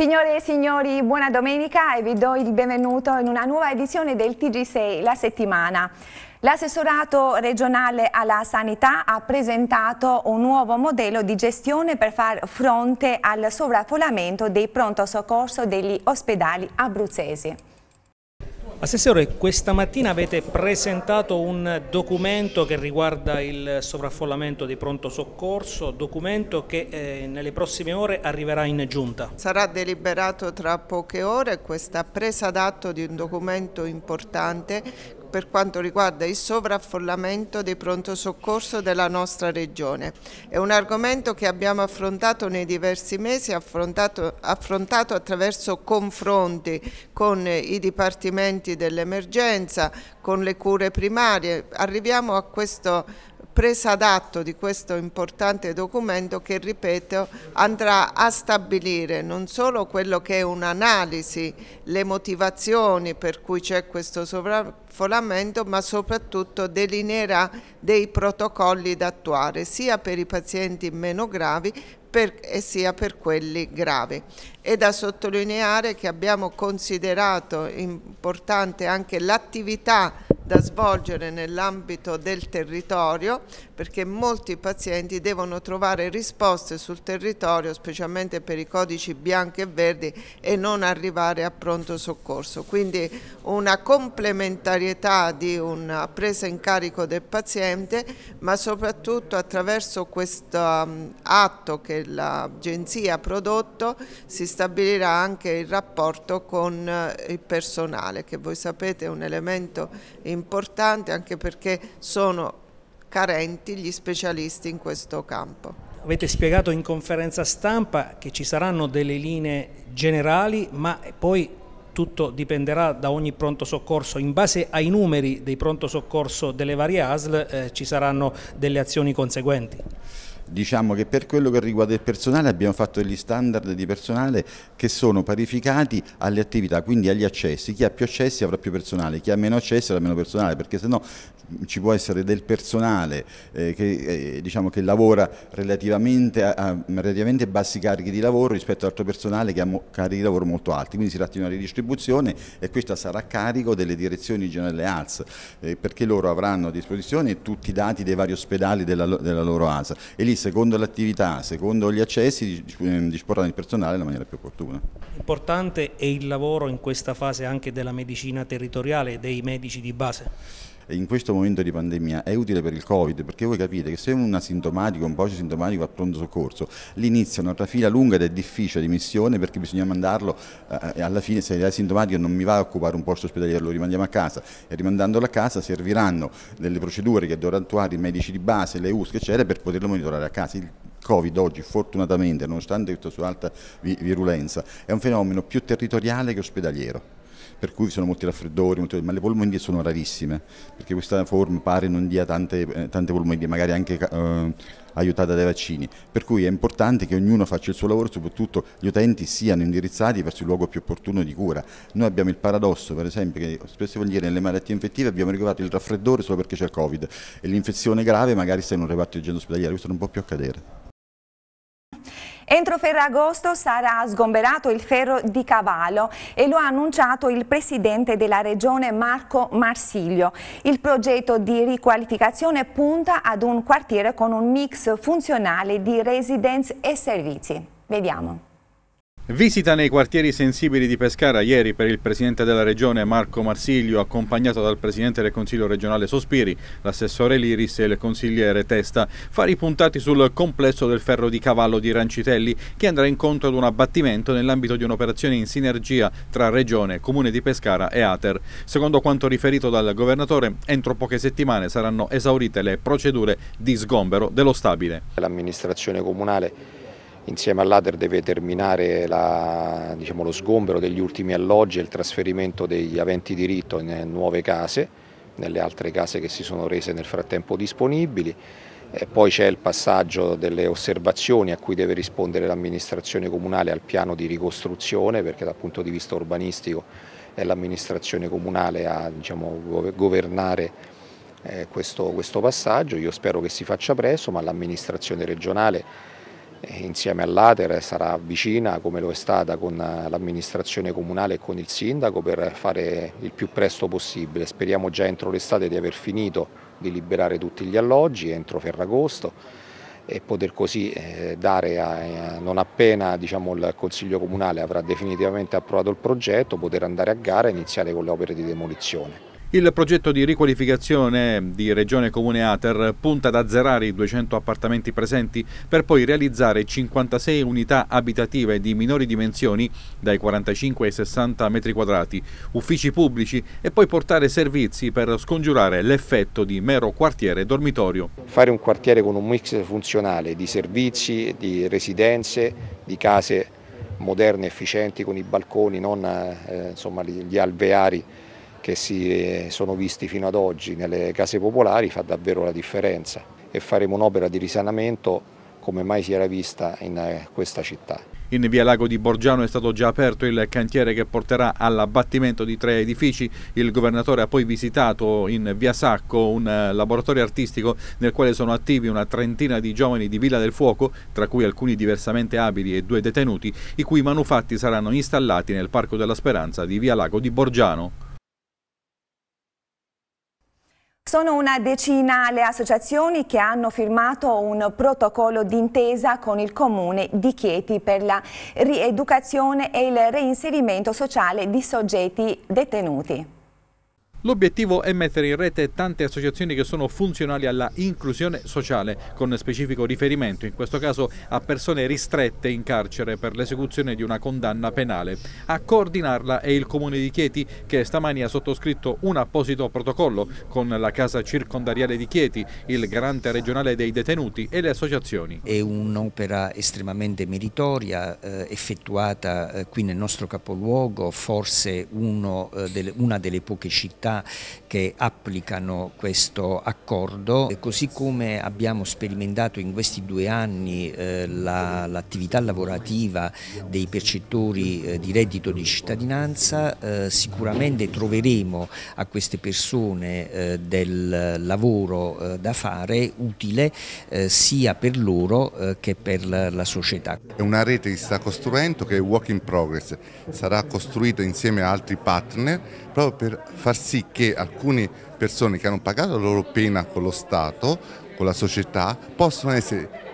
Signore e signori, buona domenica e vi do il benvenuto in una nuova edizione del TG6 La settimana. L'assessorato regionale alla sanità ha presentato un nuovo modello di gestione per far fronte al sovraffollamento dei pronto soccorso degli ospedali abruzzesi. Assessore, questa mattina avete presentato un documento che riguarda il sovraffollamento di pronto soccorso, documento che eh, nelle prossime ore arriverà in giunta. Sarà deliberato tra poche ore questa presa d'atto di un documento importante per quanto riguarda il sovraffollamento dei pronto soccorso della nostra regione. È un argomento che abbiamo affrontato nei diversi mesi, affrontato, affrontato attraverso confronti con i dipartimenti dell'emergenza, con le cure primarie. Arriviamo a questo presa d'atto di questo importante documento che, ripeto, andrà a stabilire non solo quello che è un'analisi, le motivazioni per cui c'è questo sovraffollamento, ma soprattutto delineerà dei protocolli da attuare sia per i pazienti meno gravi per, e sia per quelli gravi. È da sottolineare che abbiamo considerato importante anche l'attività da svolgere nell'ambito del territorio perché molti pazienti devono trovare risposte sul territorio specialmente per i codici bianchi e verdi e non arrivare a pronto soccorso quindi una complementarietà di una presa in carico del paziente permanente, ma soprattutto attraverso questo um, atto che l'Agenzia ha prodotto si stabilirà anche il rapporto con eh, il personale, che voi sapete è un elemento importante anche perché sono carenti gli specialisti in questo campo. Avete spiegato in conferenza stampa che ci saranno delle linee generali, ma poi tutto dipenderà da ogni pronto soccorso. In base ai numeri dei pronto soccorso delle varie ASL eh, ci saranno delle azioni conseguenti. Diciamo che per quello che riguarda il personale abbiamo fatto degli standard di personale che sono parificati alle attività, quindi agli accessi. Chi ha più accessi avrà più personale, chi ha meno accessi avrà meno personale, perché sennò ci può essere del personale eh, che, eh, diciamo che, lavora relativamente, a, a, relativamente bassi carichi di lavoro rispetto ad altro personale che ha carichi di lavoro molto alti. Quindi si tratta di una ridistribuzione e questa sarà a carico delle direzioni generali ALS, eh, perché loro avranno a disposizione tutti i dati dei vari ospedali della, della loro ASA e lì secondo l'attività, secondo gli accessi, eh, disporrà il personale nella maniera più opportuna. Importante è il lavoro in questa fase anche della medicina territoriale e dei medici di base? in questo momento di pandemia è utile per il Covid, perché voi capite che se un asintomatico, un poce sintomatico a pronto soccorso, l'inizio è una trafila lunga ed è difficile di missione perché bisogna mandarlo eh, alla fine se è asintomatico non mi va a occupare un posto ospedaliero, lo rimandiamo a casa e rimandandolo a casa serviranno delle procedure che dovranno attuare i medici di base, le USC eccetera per poterlo monitorare a casa. Il Covid oggi fortunatamente nonostante questa sua alta virulenza è un fenomeno più territoriale che ospedaliero per cui ci sono molti raffreddori, molti... ma le polmonidie sono rarissime, perché questa forma pare non dia tante, eh, tante polmonidie, magari anche eh, aiutata dai vaccini, per cui è importante che ognuno faccia il suo lavoro, soprattutto gli utenti siano indirizzati verso il luogo più opportuno di cura. Noi abbiamo il paradosso, per esempio, che spesso e volentieri nelle malattie infettive abbiamo rilevato il raffreddore solo perché c'è il Covid e l'infezione grave magari sta in un reparto di igiene ospedaliera, questo non può più accadere. Entro Ferragosto sarà sgomberato il ferro di cavallo e lo ha annunciato il presidente della regione Marco Marsiglio. Il progetto di riqualificazione punta ad un quartiere con un mix funzionale di residence e servizi. Vediamo. Visita nei quartieri sensibili di Pescara ieri per il Presidente della Regione Marco Marsiglio, accompagnato dal Presidente del Consiglio regionale Sospiri, l'assessore Liris e il consigliere Testa, fare i puntati sul complesso del ferro di cavallo di Rancitelli che andrà incontro ad un abbattimento nell'ambito di un'operazione in sinergia tra Regione, Comune di Pescara e Ater. Secondo quanto riferito dal Governatore, entro poche settimane saranno esaurite le procedure di sgombero dello stabile. L'amministrazione comunale insieme all'ADER deve terminare la, diciamo, lo sgombero degli ultimi alloggi e il trasferimento degli aventi diritto in eh, nuove case, nelle altre case che si sono rese nel frattempo disponibili. E poi c'è il passaggio delle osservazioni a cui deve rispondere l'amministrazione comunale al piano di ricostruzione perché dal punto di vista urbanistico è l'amministrazione comunale a diciamo, governare eh, questo, questo passaggio. Io spero che si faccia presto ma l'amministrazione regionale insieme all'Ater sarà vicina come lo è stata con l'amministrazione comunale e con il sindaco per fare il più presto possibile. Speriamo già entro l'estate di aver finito di liberare tutti gli alloggi entro Ferragosto e poter così eh, dare, a, eh, non appena diciamo, il Consiglio Comunale avrà definitivamente approvato il progetto, poter andare a gara e iniziare con le opere di demolizione. Il progetto di riqualificazione di Regione Comune Ater punta ad azzerare i 200 appartamenti presenti per poi realizzare 56 unità abitative di minori dimensioni dai 45 ai 60 metri quadrati, uffici pubblici e poi portare servizi per scongiurare l'effetto di mero quartiere dormitorio. Fare un quartiere con un mix funzionale di servizi, di residenze, di case moderne, efficienti, con i balconi, non eh, insomma, gli alveari che si eh, sono visti fino ad oggi nelle case popolari fa davvero la differenza e faremo un'opera di risanamento come mai si era vista in eh, questa città. In via Lago di Borgiano è stato già aperto il cantiere che porterà all'abbattimento di tre edifici. Il governatore ha poi visitato in via Sacco un eh, laboratorio artistico nel quale sono attivi una trentina di giovani di Villa del Fuoco, tra cui alcuni diversamente abili e due detenuti, i cui manufatti saranno installati nel Parco della Speranza di via Lago di Borgiano. Sono una decina le associazioni che hanno firmato un protocollo d'intesa con il Comune di Chieti per la rieducazione e il reinserimento sociale di soggetti detenuti. L'obiettivo è mettere in rete tante associazioni che sono funzionali alla inclusione sociale, con specifico riferimento in questo caso a persone ristrette in carcere per l'esecuzione di una condanna penale. A coordinarla è il Comune di Chieti che stamani ha sottoscritto un apposito protocollo con la Casa Circondariale di Chieti, il Garante regionale dei detenuti e le associazioni. È un'opera estremamente meritoria, eh, effettuata eh, qui nel nostro capoluogo, forse eh, delle, una delle poche città comunità che applicano questo accordo, così come abbiamo sperimentato in questi due anni eh, l'attività lavorativa dei percettori eh, di reddito di cittadinanza, eh, sicuramente troveremo a queste persone eh, del lavoro eh, da fare utile eh, sia per loro che per la, la società. È una rete che si sta costruendo che è Work in Progress, sarà costruita insieme a altri partner proprio per far sì sì che alcune persone che hanno pagato la loro pena con lo Stato, con la società, possano essere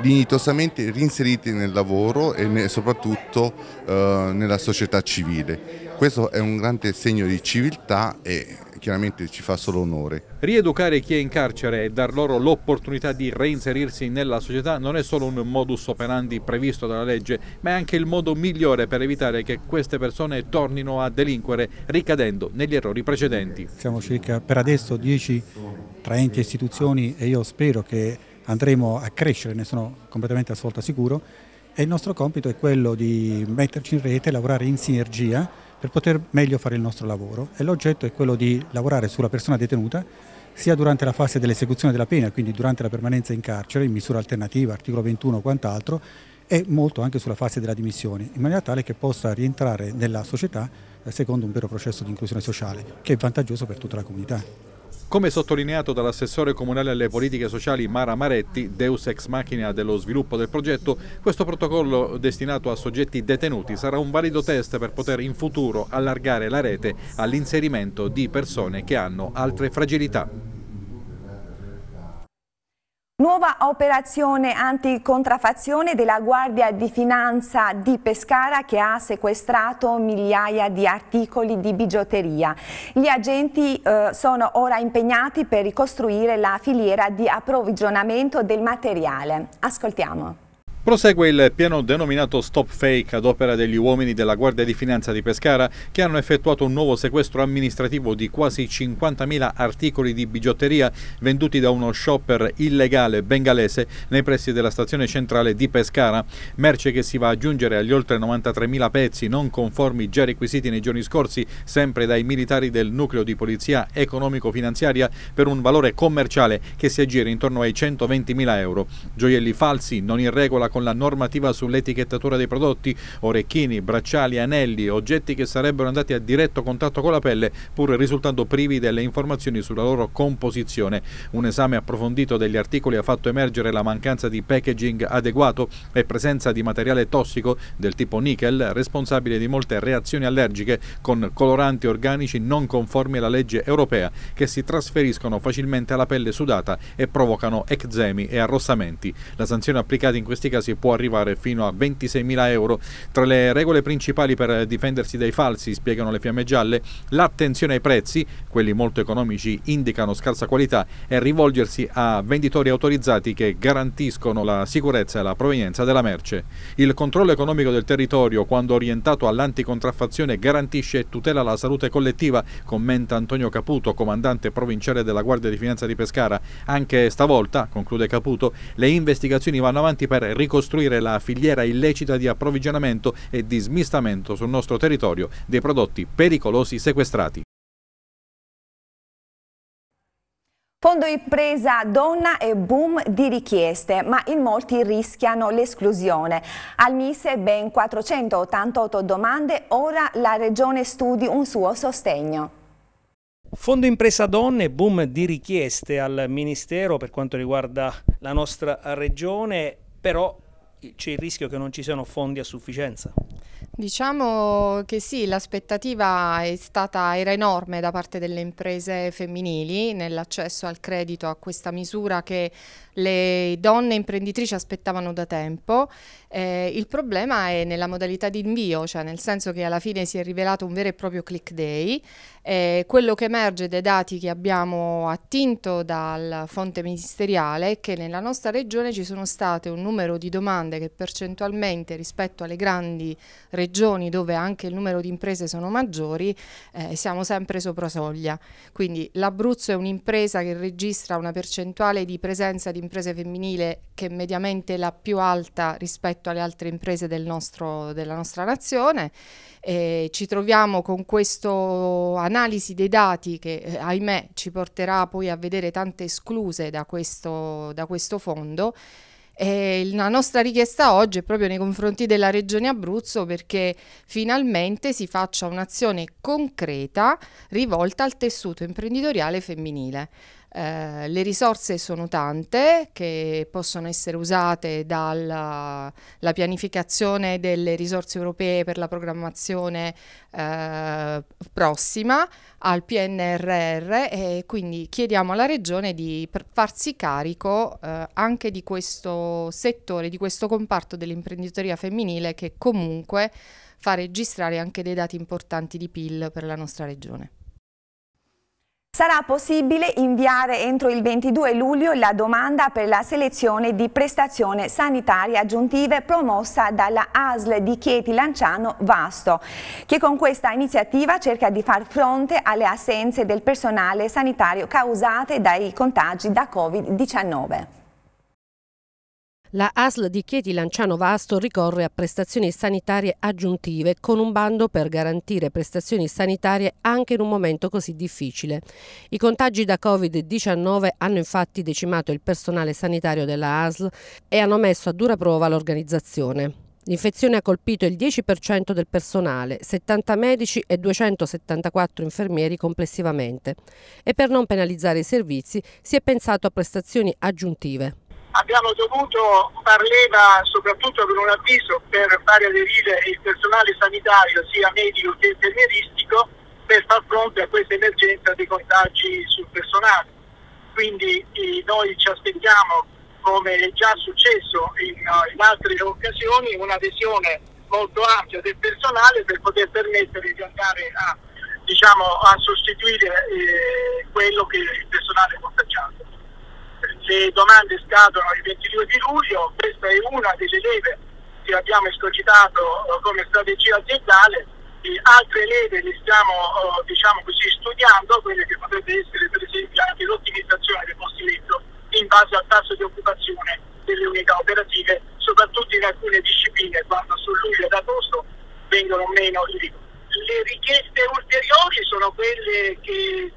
dignitosamente reinseriti nel lavoro e soprattutto eh, nella società civile. Questo è un grande segno di civiltà e chiaramente ci fa solo onore. Rieducare chi è in carcere e dar loro l'opportunità di reinserirsi nella società non è solo un modus operandi previsto dalla legge, ma è anche il modo migliore per evitare che queste persone tornino a delinquere ricadendo negli errori precedenti. Siamo circa per adesso 10 tra enti e istituzioni e io spero che andremo a crescere, ne sono completamente assolta sicuro, e il nostro compito è quello di metterci in rete, lavorare in sinergia per poter meglio fare il nostro lavoro e l'oggetto è quello di lavorare sulla persona detenuta sia durante la fase dell'esecuzione della pena, quindi durante la permanenza in carcere, in misura alternativa, articolo 21 o quant'altro, e molto anche sulla fase della dimissione, in maniera tale che possa rientrare nella società eh, secondo un vero processo di inclusione sociale, che è vantaggioso per tutta la comunità. Come sottolineato dall'assessore comunale alle politiche sociali Mara Maretti, deus ex machina dello sviluppo del progetto, questo protocollo destinato a soggetti detenuti sarà un valido test per poter in futuro allargare la rete all'inserimento di persone che hanno altre fragilità. Nuova operazione anticontraffazione della Guardia di Finanza di Pescara che ha sequestrato migliaia di articoli di bigiotteria. Gli agenti eh, sono ora impegnati per ricostruire la filiera di approvvigionamento del materiale. Ascoltiamo. Prosegue il piano denominato Stop Fake ad opera degli uomini della Guardia di Finanza di Pescara che hanno effettuato un nuovo sequestro amministrativo di quasi 50.000 articoli di bigiotteria venduti da uno shopper illegale bengalese nei pressi della stazione centrale di Pescara, merce che si va ad aggiungere agli oltre 93.000 pezzi non conformi già requisiti nei giorni scorsi sempre dai militari del nucleo di polizia economico-finanziaria per un valore commerciale che si aggira intorno ai 120.000 euro. Gioielli falsi, non in regola con la normativa sull'etichettatura dei prodotti, orecchini, bracciali, anelli, oggetti che sarebbero andati a diretto contatto con la pelle pur risultando privi delle informazioni sulla loro composizione. Un esame approfondito degli articoli ha fatto emergere la mancanza di packaging adeguato e presenza di materiale tossico del tipo nickel, responsabile di molte reazioni allergiche con coloranti organici non conformi alla legge europea che si trasferiscono facilmente alla pelle sudata e provocano eczemi e arrossamenti. La sanzione applicata in questi casi si può arrivare fino a 26.000 euro. Tra le regole principali per difendersi dai falsi, spiegano le fiamme gialle, l'attenzione ai prezzi, quelli molto economici indicano scarsa qualità, e rivolgersi a venditori autorizzati che garantiscono la sicurezza e la provenienza della merce. Il controllo economico del territorio, quando orientato all'anticontraffazione, garantisce e tutela la salute collettiva, commenta Antonio Caputo, comandante provinciale della Guardia di Finanza di Pescara. Anche stavolta, conclude Caputo, le investigazioni vanno avanti per ricostruire ricostruire la filiera illecita di approvvigionamento e di smistamento sul nostro territorio dei prodotti pericolosi sequestrati. Fondo impresa donna e boom di richieste, ma in molti rischiano l'esclusione. Al Mise ben 488 domande, ora la Regione studi un suo sostegno. Fondo Impresa Donne, boom di richieste al Ministero per quanto riguarda la nostra regione però c'è il rischio che non ci siano fondi a sufficienza. Diciamo che sì, l'aspettativa era enorme da parte delle imprese femminili nell'accesso al credito a questa misura che le donne imprenditrici aspettavano da tempo. Eh, il problema è nella modalità di invio, cioè nel senso che alla fine si è rivelato un vero e proprio click day. Eh, quello che emerge dai dati che abbiamo attinto dalla fonte ministeriale è che nella nostra regione ci sono state un numero di domande che percentualmente rispetto alle grandi regioni regioni dove anche il numero di imprese sono maggiori eh, siamo sempre sopra soglia. Quindi l'Abruzzo è un'impresa che registra una percentuale di presenza di imprese femminile che è mediamente la più alta rispetto alle altre imprese del nostro, della nostra nazione. E ci troviamo con questa analisi dei dati che eh, ahimè ci porterà poi a vedere tante escluse da questo, da questo fondo la nostra richiesta oggi è proprio nei confronti della Regione Abruzzo perché finalmente si faccia un'azione concreta rivolta al tessuto imprenditoriale femminile. Eh, le risorse sono tante che possono essere usate dalla pianificazione delle risorse europee per la programmazione eh, prossima al PNRR e quindi chiediamo alla Regione di farsi carico eh, anche di questo settore, di questo comparto dell'imprenditoria femminile che comunque fa registrare anche dei dati importanti di PIL per la nostra Regione. Sarà possibile inviare entro il 22 luglio la domanda per la selezione di prestazioni sanitarie aggiuntive promossa dalla ASL di Chieti Lanciano Vasto, che con questa iniziativa cerca di far fronte alle assenze del personale sanitario causate dai contagi da Covid-19. La ASL di Chieti Lanciano Vasto ricorre a prestazioni sanitarie aggiuntive con un bando per garantire prestazioni sanitarie anche in un momento così difficile. I contagi da Covid-19 hanno infatti decimato il personale sanitario della ASL e hanno messo a dura prova l'organizzazione. L'infezione ha colpito il 10% del personale, 70 medici e 274 infermieri complessivamente. E per non penalizzare i servizi si è pensato a prestazioni aggiuntive abbiamo dovuto far leva soprattutto per un avviso per fare aderire il personale sanitario, sia medico che infermieristico, per far fronte a questa emergenza dei contagi sul personale. Quindi eh, noi ci aspettiamo, come è già successo in, eh, in altre occasioni, un'adesione molto ampia del personale per poter permettere di andare a, diciamo, a sostituire eh, quello che il personale è contagiato le domande scadono il 22 di luglio, questa è una delle leve che abbiamo escogitato eh, come strategia aziendale, e altre leve le stiamo eh, diciamo così, studiando, quelle che potrebbero essere per esempio anche l'ottimizzazione del postimento in base al tasso di occupazione delle unità operative, soprattutto in alcune discipline quando su luglio ed agosto vengono meno i rigori. Le richieste ulteriori sono quelle che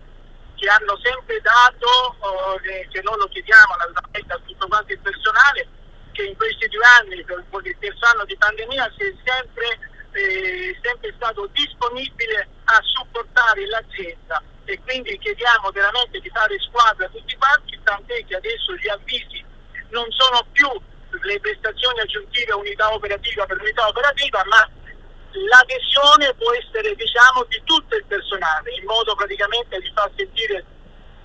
ci hanno sempre dato, oh, se non lo chiediamo naturalmente a tutto quanto il personale, che in questi due anni, dopo il terzo anno di pandemia, si è sempre, eh, sempre stato disponibile a supportare l'azienda e quindi chiediamo veramente di fare squadra tutti quanti, tant'è che adesso gli avvisi non sono più le prestazioni aggiuntive unità operativa per unità operativa, ma l'adesione può essere diciamo, di tutto il personale, in modo praticamente di far sentire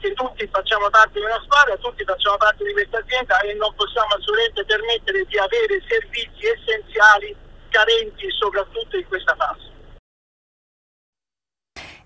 che tutti facciamo parte di una squadra, tutti facciamo parte di questa azienda e non possiamo assolutamente permettere di avere servizi essenziali carenti soprattutto in questa fase.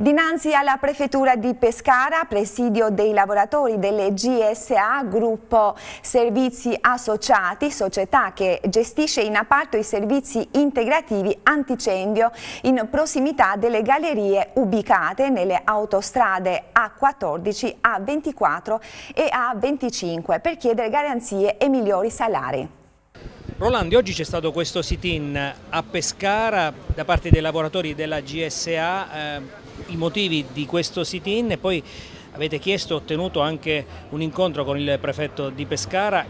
Dinanzi alla Prefettura di Pescara, presidio dei lavoratori delle GSA, gruppo servizi associati, società che gestisce in appalto i servizi integrativi anticendio in prossimità delle gallerie ubicate nelle autostrade A14, A24 e A25 per chiedere garanzie e migliori salari. Rolandi, oggi c'è stato questo sit-in a Pescara da parte dei lavoratori della GSA eh, i motivi di questo sit-in e poi avete chiesto e ottenuto anche un incontro con il prefetto di Pescara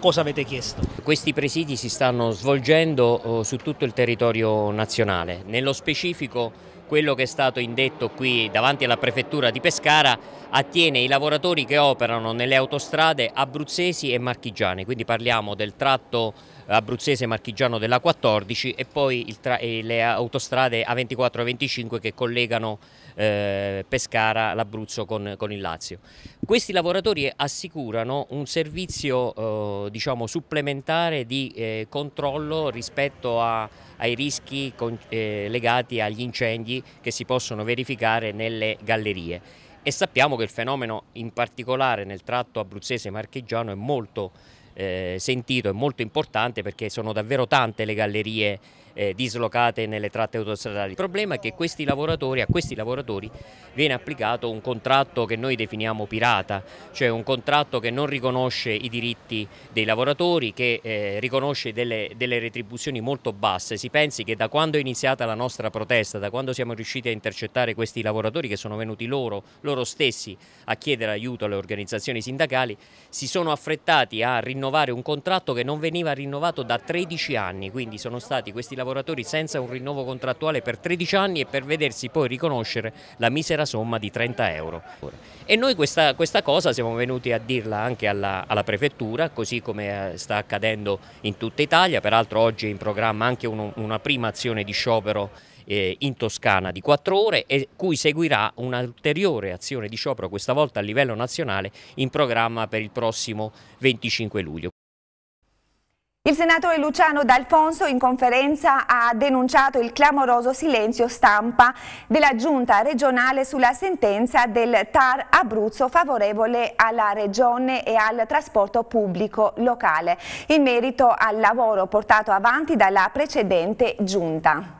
cosa avete chiesto? Questi presidi si stanno svolgendo eh, su tutto il territorio nazionale, nello specifico quello che è stato indetto qui davanti alla prefettura di Pescara attiene i lavoratori che operano nelle autostrade abruzzesi e marchigiane, quindi parliamo del tratto abruzzese marchigiano della 14 e poi le autostrade A24 e a 25 che collegano eh, Pescara, l'Abruzzo con, con, il Lazio. Questi lavoratori assicurano un servizio eh, diciamo, supplementare di eh, controllo rispetto a, ai rischi con, eh, legati agli incendi che si possono verificare nelle gallerie e sappiamo che il fenomeno in particolare nel tratto abruzzese marchigiano è molto eh, sentito è molto importante perché sono davvero tante le gallerie eh, dislocate nelle tratte autostradali. Il problema è che questi a questi lavoratori viene applicato un contratto che noi definiamo pirata, cioè un contratto che non riconosce i diritti dei lavoratori, che eh, riconosce delle, delle retribuzioni molto basse. Si pensi che da quando è iniziata la nostra protesta, da quando siamo riusciti a intercettare questi lavoratori che sono venuti loro, loro stessi a chiedere aiuto alle organizzazioni sindacali, si sono affrettati a rinnovare un contratto che non veniva rinnovato da 13 anni, quindi sono stati questi lavoratori lavoratori senza un rinnovo contrattuale per 13 anni e per vedersi poi riconoscere la misera somma di 30 euro. E noi questa, questa cosa siamo venuti a dirla anche alla, alla, prefettura, così come eh, sta accadendo in tutta Italia, peraltro oggi è in programma anche uno, una prima azione di sciopero eh, in Toscana di 4 ore e cui seguirà un'ulteriore azione di sciopero, questa volta a livello nazionale, in programma per il prossimo 25 luglio. Il senatore Luciano D'Alfonso in conferenza ha denunciato il clamoroso silenzio stampa della giunta regionale sulla sentenza del TAR Abruzzo favorevole alla regione e al trasporto pubblico locale in merito al lavoro portato avanti dalla precedente giunta.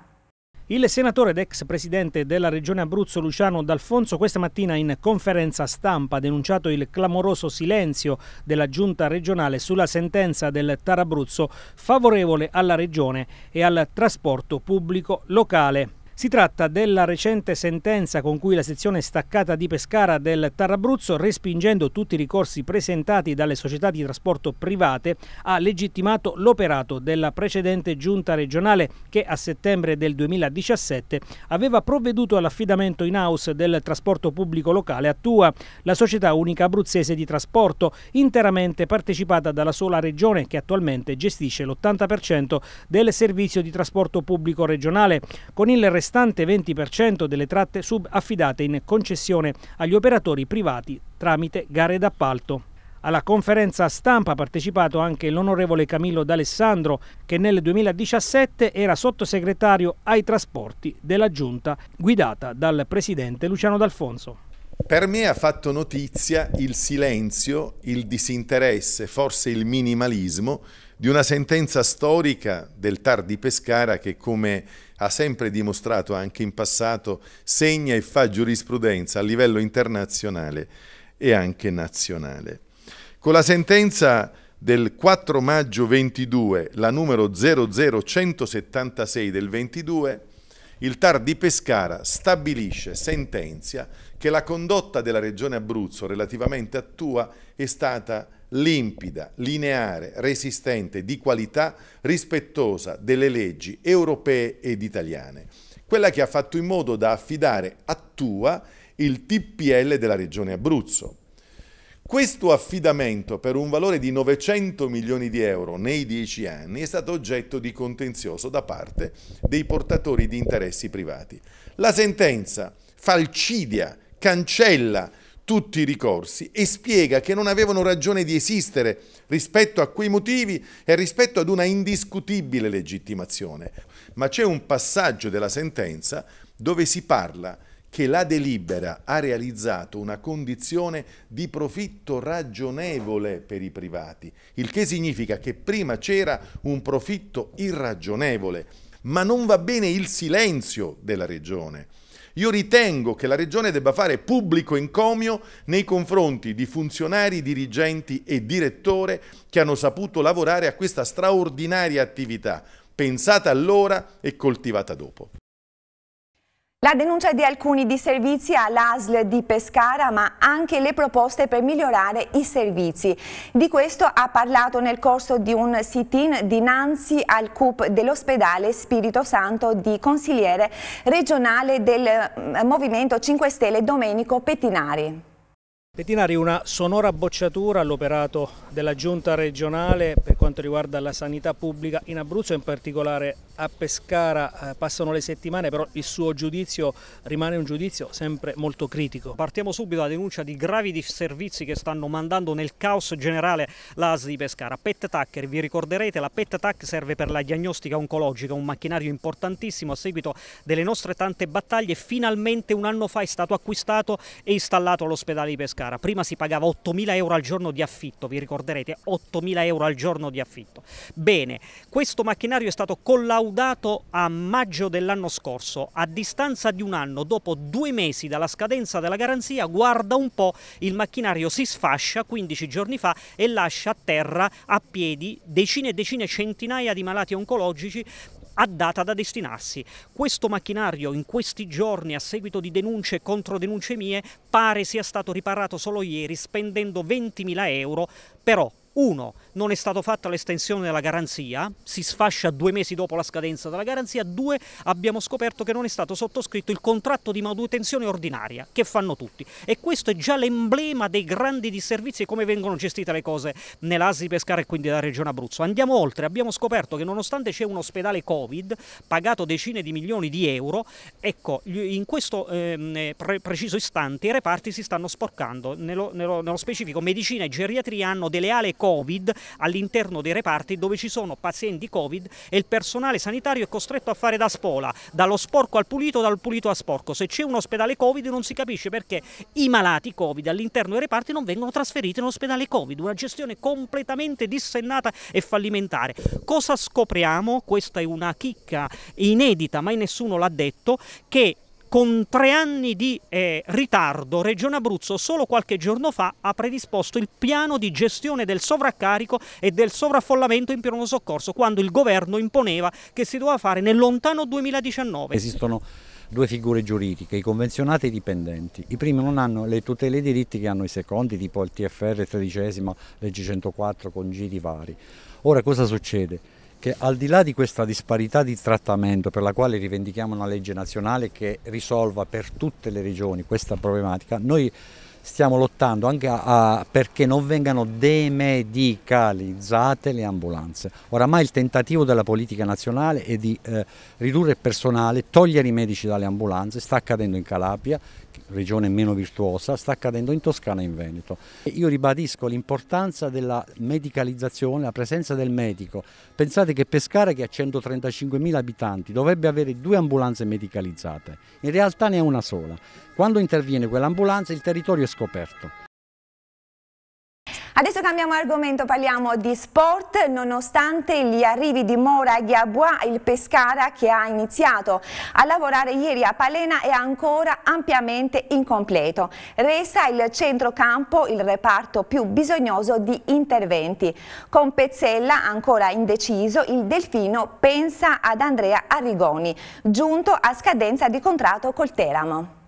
Il senatore ed ex presidente della regione Abruzzo Luciano D'Alfonso questa mattina in conferenza stampa ha denunciato il clamoroso silenzio della giunta regionale sulla sentenza del Tarabruzzo favorevole alla regione e al trasporto pubblico locale. Si tratta della recente sentenza con cui la sezione staccata di Pescara del Tarrabruzzo, respingendo tutti i ricorsi presentati dalle società di trasporto private, ha legittimato l'operato della precedente giunta regionale che a settembre del 2017 aveva provveduto all'affidamento in house del trasporto pubblico locale a Tua, la società unica abruzzese di trasporto, interamente partecipata dalla sola regione che attualmente gestisce l'80% del servizio di trasporto pubblico regionale, con il restante 20% delle tratte subaffidate in concessione agli operatori privati tramite gare d'appalto. Alla conferenza stampa ha partecipato anche l'onorevole Camillo D'Alessandro, che nel 2017 era sottosegretario ai trasporti della giunta guidata dal presidente Luciano D'Alfonso. Per me ha fatto notizia il silenzio, il disinteresse, forse il minimalismo di una sentenza storica del TAR di Pescara che, come ha sempre dimostrato anche in passato, segna e fa giurisprudenza a livello internazionale e anche nazionale. Con la sentenza del 4 maggio 22, la numero 00176 del 22, il TAR di Pescara stabilisce, sentenzia, che la condotta della Regione Abruzzo relativamente a Tua è stata limpida, lineare, resistente, di qualità, rispettosa delle leggi europee ed italiane. Quella che ha fatto in modo da affidare a Tua il TPL della Regione Abruzzo. Questo affidamento per un valore di 900 milioni di euro nei 10 anni è stato oggetto di contenzioso da parte dei portatori di interessi privati. La sentenza falcidia cancella tutti i ricorsi e spiega che non avevano ragione di esistere rispetto a quei motivi e rispetto ad una indiscutibile legittimazione. Ma c'è un passaggio della sentenza dove si parla che la delibera ha realizzato una condizione di profitto ragionevole per i privati, il che significa che prima c'era un profitto irragionevole, ma non va bene il silenzio della regione. Io ritengo che la Regione debba fare pubblico encomio nei confronti di funzionari, dirigenti e direttore che hanno saputo lavorare a questa straordinaria attività, pensata allora e coltivata dopo. La denuncia di alcuni disservizi all'ASL di Pescara, ma anche le proposte per migliorare i servizi. Di questo ha parlato nel corso di un sit-in dinanzi al CUP dell'ospedale Spirito Santo di consigliere regionale del mm, Movimento 5 Stelle Domenico Pettinari. Pettinari, una sonora bocciatura all'operato della giunta regionale per quanto riguarda la sanità pubblica in Abruzzo, in particolare a Pescara. Eh, passano le settimane, però il suo giudizio rimane un giudizio sempre molto critico. Partiamo subito dalla denuncia di gravi disservizi che stanno mandando nel caos generale l'AS di Pescara. PET TAC, vi ricorderete, la PET TAC serve per la diagnostica oncologica, un macchinario importantissimo a seguito delle nostre tante battaglie. Finalmente un anno fa è stato acquistato e installato all'ospedale di Pescara cara. Prima si pagava 8.000 euro al giorno di affitto, vi ricorderete, 8.000 euro al giorno di affitto. Bene, questo macchinario è stato collaudato a maggio dell'anno scorso. A distanza di un anno, dopo due mesi dalla scadenza della garanzia, guarda un po', il macchinario si sfascia 15 giorni fa e lascia a terra a piedi decine e decine, centinaia di malati oncologici a data da destinarsi. Questo macchinario in questi giorni a seguito di denunce e controdenunce mie pare sia stato riparato solo ieri spendendo 20.000 euro, però uno, non è stata fatta l'estensione della garanzia, si sfascia due mesi dopo la scadenza della garanzia. Due, abbiamo scoperto che non è stato sottoscritto il contratto di manutenzione ordinaria, che fanno tutti. E questo è già l'emblema dei grandi disservizi e come vengono gestite le cose nell'ASI Pescara e quindi della Regione Abruzzo. Andiamo oltre, abbiamo scoperto che nonostante c'è un ospedale Covid pagato decine di milioni di euro, ecco, in questo eh, pre preciso istante i reparti si stanno sporcando. Nello, nello, nello specifico medicina e geriatria hanno delle ale Covid all'interno dei reparti dove ci sono pazienti Covid e il personale sanitario è costretto a fare da spola, dallo sporco al pulito, dal pulito a sporco. Se c'è un ospedale Covid non si capisce perché i malati Covid all'interno dei reparti non vengono trasferiti in ospedale Covid, una gestione completamente dissennata e fallimentare. Cosa scopriamo? Questa è una chicca inedita, mai nessuno l'ha detto, che con tre anni di eh, ritardo, Regione Abruzzo solo qualche giorno fa ha predisposto il piano di gestione del sovraccarico e del sovraffollamento in pronto soccorso, quando il governo imponeva che si doveva fare nel lontano 2019. Esistono due figure giuridiche, i convenzionati e i dipendenti. I primi non hanno le tutele e i diritti che hanno i secondi, tipo il TFR tredicesimo, legge 104, congedi vari. Ora cosa succede? che al di là di questa disparità di trattamento per la quale rivendichiamo una legge nazionale che risolva per tutte le regioni questa problematica, noi stiamo lottando anche a, a, perché non vengano demedicalizzate le ambulanze. Oramai il tentativo della politica nazionale è di eh, ridurre il personale, togliere i medici dalle ambulanze, sta accadendo in Calabria, regione meno virtuosa, sta accadendo in Toscana e in Veneto. Io ribadisco l'importanza della medicalizzazione, la presenza del medico. Pensate che Pescara, che ha 135.000 abitanti, dovrebbe avere due ambulanze medicalizzate, in realtà ne ha una sola. Quando interviene quell'ambulanza il territorio è scoperto. Adesso cambiamo argomento, parliamo di sport. Nonostante gli arrivi di Mora e il Pescara che ha iniziato a lavorare ieri a Palena è ancora ampiamente incompleto. Resta il centrocampo il reparto più bisognoso di interventi. Con Pezzella ancora indeciso, il Delfino pensa ad Andrea Arrigoni, giunto a scadenza di contratto col Teramo.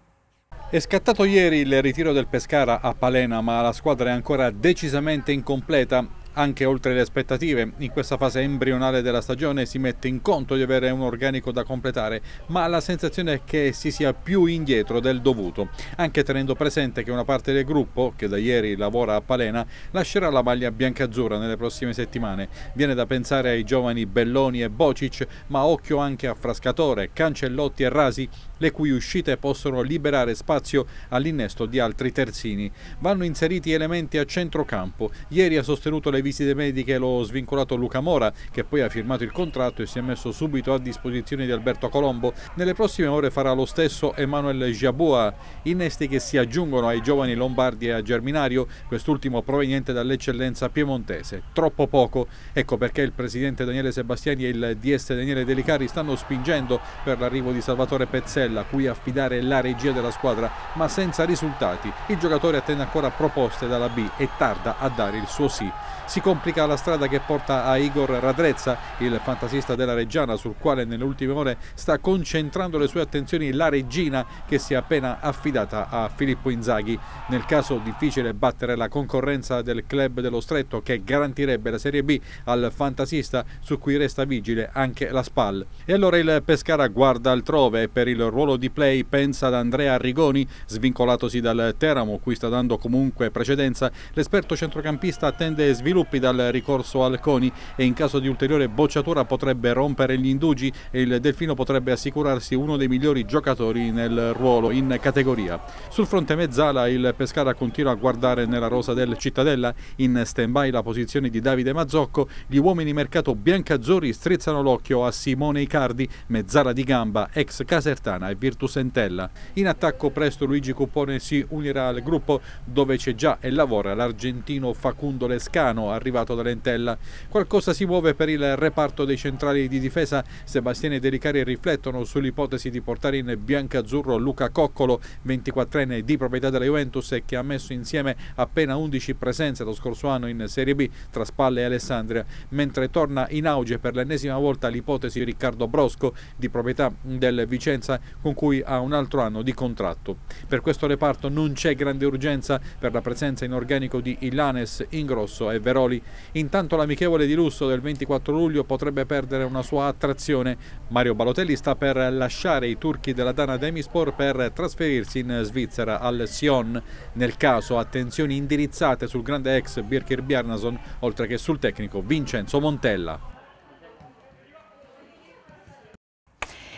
È scattato ieri il ritiro del Pescara a Palena, ma la squadra è ancora decisamente incompleta anche oltre le aspettative, in questa fase embrionale della stagione si mette in conto di avere un organico da completare, ma la sensazione è che si sia più indietro del dovuto, anche tenendo presente che una parte del gruppo, che da ieri lavora a Palena, lascerà la maglia biancazzurra nelle prossime settimane. Viene da pensare ai giovani Belloni e Bocic, ma occhio anche a Frascatore, Cancellotti e Rasi, le cui uscite possono liberare spazio all'innesto di altri terzini. Vanno inseriti elementi a centrocampo. Ieri ha sostenuto le visite mediche lo svincolato Luca Mora, che poi ha firmato il contratto e si è messo subito a disposizione di Alberto Colombo. Nelle prossime ore farà lo stesso Emanuele Giaboa, innesti che si aggiungono ai giovani lombardi e a Germinario, quest'ultimo proveniente dall'eccellenza piemontese. Troppo poco. Ecco perché il presidente Daniele Sebastiani e il DS Daniele Delicari stanno spingendo per l'arrivo di Salvatore Pezzella, a cui affidare la regia della squadra, ma senza risultati. Il giocatore attende ancora proposte dalla B e tarda a dare il suo sì si complica la strada che porta a Igor Radrezza, il fantasista della Reggiana sul quale nelle ultime ore sta concentrando le sue attenzioni la Regina che si è appena affidata a Filippo Inzaghi. Nel caso difficile battere la concorrenza del club dello Stretto che garantirebbe la Serie B al fantasista su cui resta vigile anche la SPAL. E allora il Pescara guarda altrove e per il ruolo di play pensa ad Andrea Rigoni, svincolatosi dal Teramo, cui sta dando comunque precedenza. L'esperto centrocampista attende sviluppo sviluppi dal ricorso al CONI e in caso di ulteriore bocciatura potrebbe rompere gli indugi e il Delfino potrebbe assicurarsi uno dei migliori giocatori nel ruolo in categoria. Sul fronte mezzala il Pescara continua a guardare nella rosa del Cittadella in stand-by la posizione di Davide Mazzocco, gli uomini mercato biancazzori strizzano l'occhio a Simone Icardi, mezzala di gamba, ex Casertana e Virtus Entella. In attacco presto Luigi Cuppone si unirà al gruppo dove c'è già e lavora l'argentino Facundo Lescano Romano arrivato da Lentella. Qualcosa si muove per il reparto dei centrali di difesa. Sebastiani e Delicari riflettono sull'ipotesi di portare in biancazzurro Luca Coccolo, 24enne di proprietà della Juventus e che ha messo insieme appena 11 presenze lo scorso anno in Serie B tra Spalle e Alessandria, mentre torna in auge per l'ennesima volta l'ipotesi di Riccardo Brosco di proprietà del Vicenza con cui ha un altro anno di contratto. Per questo reparto non c'è grande urgenza per la presenza in organico di Ilanes, Ingrosso e Verona. Calderoli. Intanto l'amichevole di lusso del 24 luglio potrebbe perdere una sua attrazione. Mario Balotelli sta per lasciare i turchi della Dana Demispor per trasferirsi in Svizzera al Sion. Nel caso attenzioni indirizzate sul grande ex Birkir Bjarnason oltre che sul tecnico Vincenzo Montella.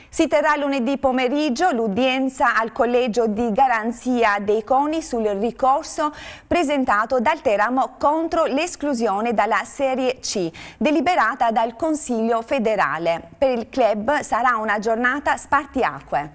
Si terrà lunedì pomeriggio l'udienza al collegio di garanzia dei CONI sul ricorso presentato dal Teramo contro l'esclusione dalla Serie C, deliberata dal Consiglio federale. Per il club sarà una giornata spartiacque.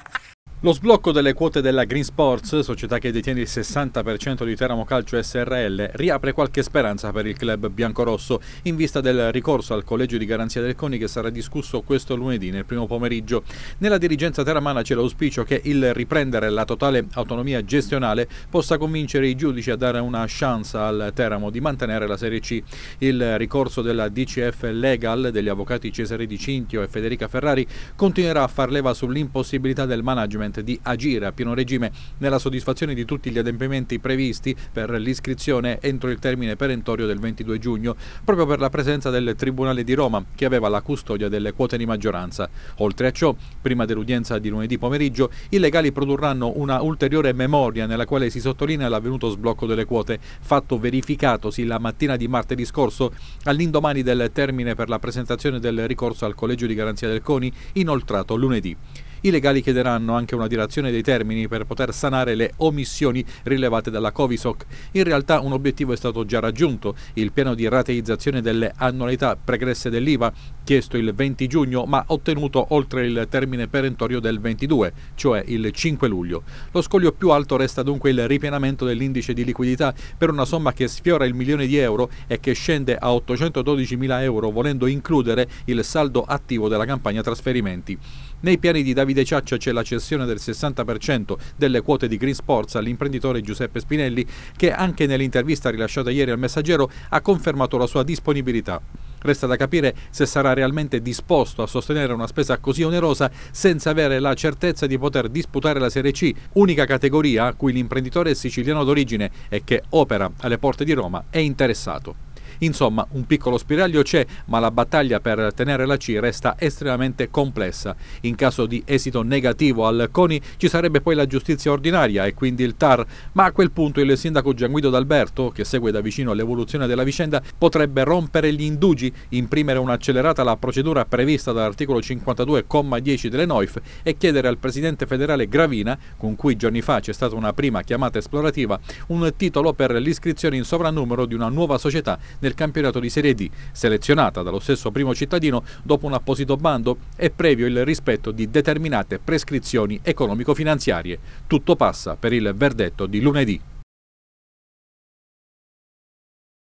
Lo sblocco delle quote della Green Sports, società che detiene il 60% di Teramo Calcio SRL, riapre qualche speranza per il club biancorosso in vista del ricorso al collegio di garanzia del CONI che sarà discusso questo lunedì nel primo pomeriggio. Nella dirigenza teramana c'è l'auspicio che il riprendere la totale autonomia gestionale possa convincere i giudici a dare una chance al Teramo di mantenere la Serie C. Il ricorso della DCF Legal degli avvocati Cesare Di Cintio e Federica Ferrari continuerà a far leva sull'impossibilità del management consente di agire a pieno regime nella soddisfazione di tutti gli adempimenti previsti per l'iscrizione entro il termine perentorio del 22 giugno, proprio per la presenza del Tribunale di Roma, che aveva la custodia delle quote di maggioranza. Oltre a ciò, prima dell'udienza di lunedì pomeriggio, i legali produrranno una ulteriore memoria nella quale si sottolinea l'avvenuto sblocco delle quote, fatto verificatosi la mattina di martedì scorso, all'indomani del termine per la presentazione del ricorso al Collegio di Garanzia del CONI, inoltrato lunedì. I legali chiederanno anche una dilazione dei termini per poter sanare le omissioni rilevate dalla Covisoc. In realtà un obiettivo è stato già raggiunto, il piano di rateizzazione delle annualità pregresse dell'IVA, chiesto il 20 giugno ma ottenuto oltre il termine perentorio del 22, cioè il 5 luglio. Lo scoglio più alto resta dunque il ripienamento dell'indice di liquidità per una somma che sfiora il milione di euro e che scende a 812 mila euro volendo includere il saldo attivo della campagna trasferimenti. Nei piani di Davide Ciaccia c'è la cessione del 60% delle quote di Green Sports all'imprenditore Giuseppe Spinelli che anche nell'intervista rilasciata ieri al Messaggero ha confermato la sua disponibilità. Resta da capire se sarà realmente disposto a sostenere una spesa così onerosa senza avere la certezza di poter disputare la Serie C, unica categoria a cui l'imprenditore siciliano d'origine e che opera alle porte di Roma è interessato. Insomma, un piccolo spiraglio c'è, ma la battaglia per tenere la C resta estremamente complessa. In caso di esito negativo al CONI ci sarebbe poi la giustizia ordinaria e quindi il TAR, ma a quel punto il sindaco Gianguido D'Alberto, che segue da vicino l'evoluzione della vicenda, potrebbe rompere gli indugi, imprimere un'accelerata alla procedura prevista dall'articolo 52,10 delle NOIF e chiedere al presidente federale Gravina, con cui giorni fa c'è stata una prima chiamata esplorativa, un titolo per l'iscrizione in sovrannumero di una nuova società nel del campionato di Serie D, selezionata dallo stesso primo cittadino dopo un apposito bando e previo il rispetto di determinate prescrizioni economico-finanziarie. Tutto passa per il verdetto di lunedì.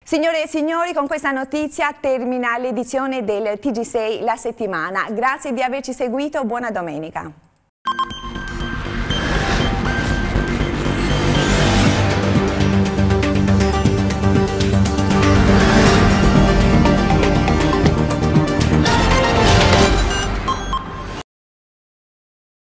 Signore e signori, con questa notizia termina l'edizione del TG6 La Settimana. Grazie di averci seguito, buona domenica.